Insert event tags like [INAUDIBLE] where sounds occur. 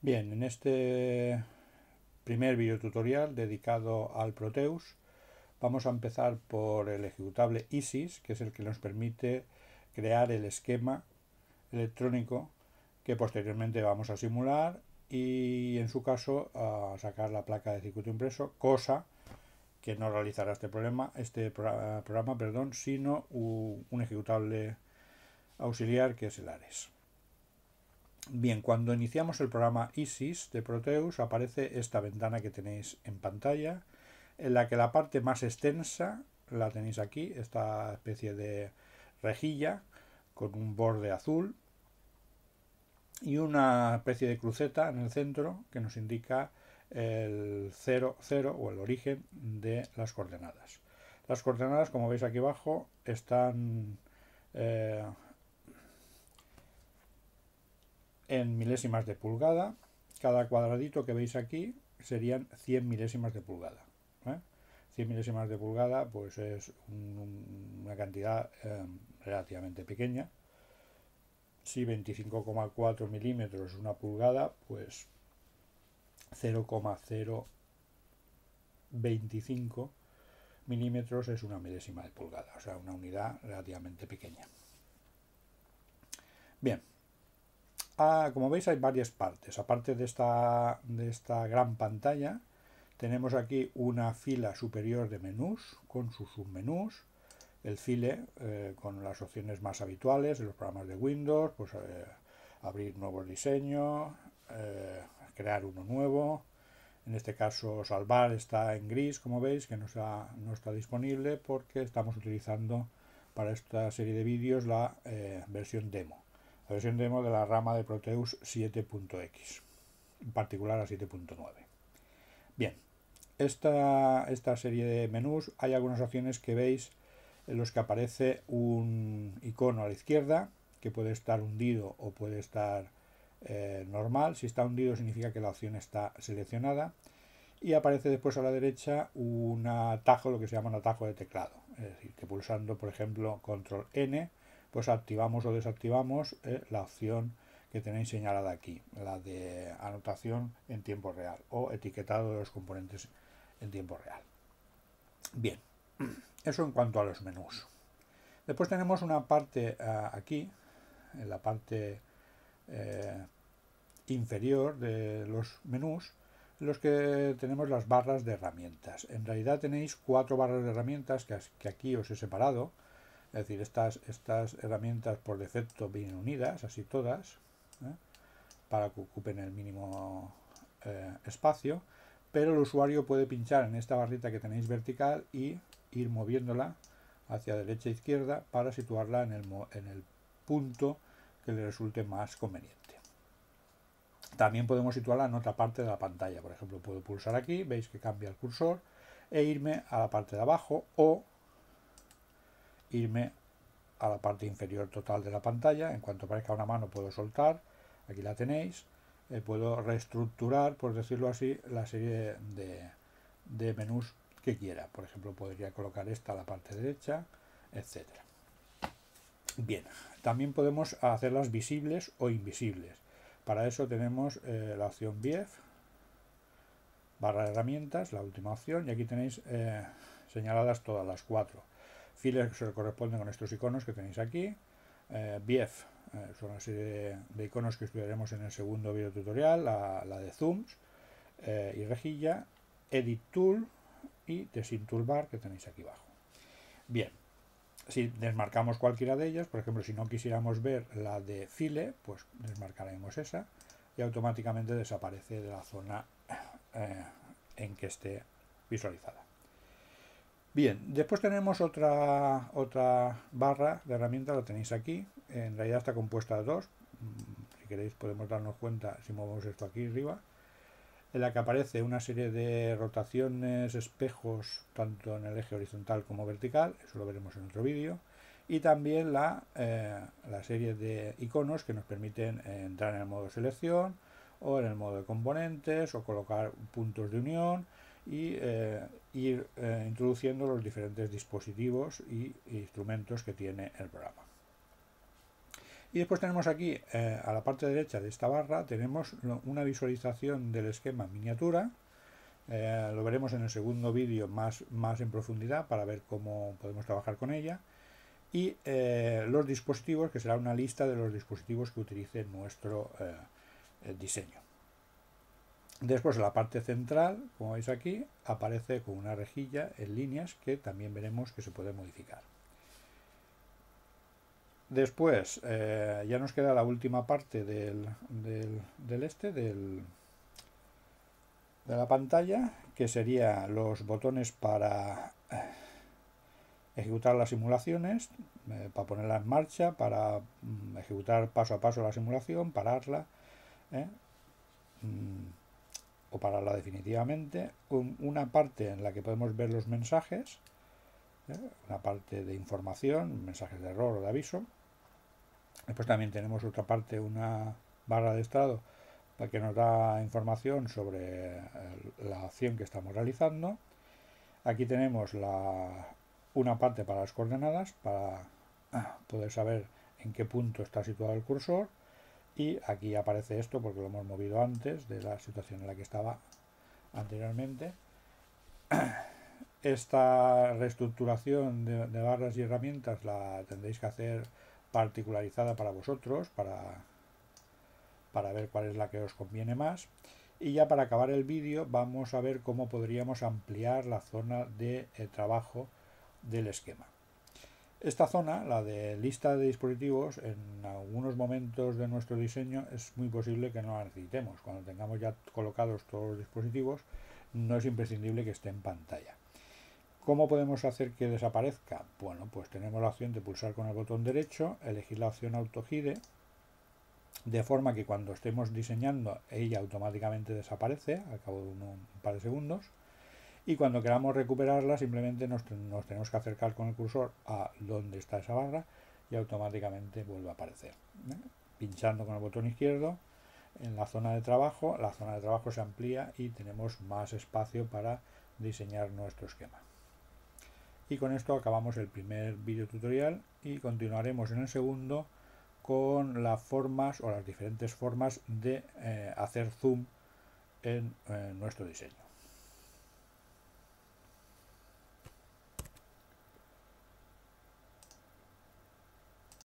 Bien, en este primer tutorial dedicado al Proteus vamos a empezar por el ejecutable ISIS, que es el que nos permite crear el esquema electrónico que posteriormente vamos a simular y en su caso a sacar la placa de circuito impreso, cosa que no realizará este problema, este programa, perdón, sino un ejecutable auxiliar que es el Ares. Bien, cuando iniciamos el programa ISIS de Proteus aparece esta ventana que tenéis en pantalla, en la que la parte más extensa la tenéis aquí, esta especie de rejilla con un borde azul y una especie de cruceta en el centro que nos indica el 0, o el origen de las coordenadas. Las coordenadas, como veis aquí abajo, están eh, en milésimas de pulgada. Cada cuadradito que veis aquí serían 100 milésimas de pulgada. 100 ¿eh? milésimas de pulgada pues es una cantidad em, relativamente pequeña. Si 25,4 milímetros una pulgada, pues 0,025 milímetros es una milésima de pulgada, o sea, una unidad relativamente pequeña. Bien, como veis hay varias partes. Aparte de esta, de esta gran pantalla, tenemos aquí una fila superior de menús con sus submenús. El file eh, con las opciones más habituales de los programas de Windows, pues eh, abrir nuevos diseños, eh, crear uno nuevo. En este caso salvar está en gris, como veis, que no está, no está disponible porque estamos utilizando para esta serie de vídeos la versión demo la versión demo de la rama de Proteus 7.x, en particular a 7.9. Bien, esta, esta serie de menús hay algunas opciones que veis en los que aparece un icono a la izquierda que puede estar hundido o puede estar eh, normal. Si está hundido significa que la opción está seleccionada. Y aparece después a la derecha un atajo, lo que se llama un atajo de teclado. Es decir, que pulsando, por ejemplo, control N pues activamos o desactivamos eh, la opción que tenéis señalada aquí, la de anotación en tiempo real o etiquetado de los componentes en tiempo real. Bien, eso en cuanto a los menús. Después tenemos una parte ah, aquí, en la parte eh, inferior de los menús, en los que tenemos las barras de herramientas. En realidad tenéis cuatro barras de herramientas que aquí os he separado, es decir, estas, estas herramientas por defecto vienen unidas, así todas, ¿eh? para que ocupen el mínimo eh, espacio, pero el usuario puede pinchar en esta barrita que tenéis vertical y ir moviéndola hacia derecha e izquierda para situarla en el, en el punto que le resulte más conveniente. También podemos situarla en otra parte de la pantalla, por ejemplo, puedo pulsar aquí, veis que cambia el cursor, e irme a la parte de abajo o irme a la parte inferior total de la pantalla. En cuanto aparezca una mano puedo soltar, aquí la tenéis. Eh, puedo reestructurar, por decirlo así, la serie de, menús que quiera. Por ejemplo, podría colocar esta a la parte derecha, etcétera. Bien, también podemos hacerlas visibles o invisibles. Para eso tenemos eh, la opción BIEF, barra de herramientas, la última opción, y aquí tenéis eh, señaladas todas las cuatro que se corresponden con estos iconos que tenéis aquí. Eh, BF eh, son una serie de, iconos que estudiaremos en el segundo video tutorial, la, de Zooms eh, y rejilla. Edit Tool y Design Toolbar que tenéis aquí abajo. Bien, si desmarcamos cualquiera de ellas, por ejemplo, si no quisiéramos ver la de File, pues desmarcaremos esa y automáticamente desaparece de la zona eh, en que esté visualizada. Bien, después tenemos otra, otra barra de herramientas, la tenéis aquí. En realidad está compuesta de dos. Mm, si queréis podemos darnos cuenta si movemos esto aquí arriba. En la que aparece una serie de rotaciones, espejos, tanto en el eje horizontal como vertical. Eso lo veremos en otro vídeo. Y también la, eh, la serie de iconos que nos permiten entrar en el modo selección o en el modo de componentes o colocar puntos de unión y eh, ir eh, introduciendo los diferentes dispositivos e instrumentos que tiene el programa. Y después tenemos aquí, eh, a la parte derecha de esta barra, tenemos una visualización del esquema miniatura. lo veremos en el segundo vídeo más, más en profundidad para ver cómo podemos trabajar con ella. Y los dispositivos, que será una lista de los dispositivos que utilice nuestro diseño. Después en la parte central, como veis aquí, aparece con una rejilla en líneas que también veremos que se puede modificar. Después eh, ya nos queda la última parte del, este, del, de la pantalla, que sería los botones para eh, ejecutar las simulaciones, eh, para ponerla en marcha, para mm, ejecutar paso a paso la simulación, pararla. Mm, o pararla definitivamente, una parte en la que podemos ver los mensajes, ¿eh? una parte de información, mensajes de error o de aviso. Después también tenemos otra parte, una barra de estado, para que nos da información sobre eh, la acción que estamos realizando. Aquí tenemos la, una parte para las coordenadas, para poder saber en qué punto está situado el cursor y aquí aparece esto porque lo hemos movido antes de la situación en la que estaba anteriormente [CLEARS THROAT] esta reestructuración de, barras y herramientas la tendréis que hacer particularizada para vosotros para para ver cuál es la que os conviene más y ya para acabar el vídeo vamos a ver cómo podríamos ampliar la zona de eh, trabajo del esquema esta zona, la de lista de dispositivos, en algunos momentos de nuestro diseño es muy posible que no la necesitemos. Cuando tengamos ya colocados todos los dispositivos, no es imprescindible que esté en pantalla. ¿Cómo podemos hacer que desaparezca? Bueno, pues tenemos la opción de pulsar con el botón derecho, elegir la opción autogide, de forma que cuando estemos diseñando ella automáticamente desaparece al cabo de un par de segundos y cuando queramos recuperarla simplemente nos, tenemos que acercar con el cursor a donde está esa barra y automáticamente vuelve a aparecer. ¿eh? Pinchando con el botón izquierdo en la zona de trabajo, la zona de trabajo se amplía y tenemos más espacio para diseñar nuestro esquema. Y con esto acabamos el primer video tutorial y continuaremos en el segundo con las formas o las diferentes formas de eh, hacer zoom en eh, nuestro diseño.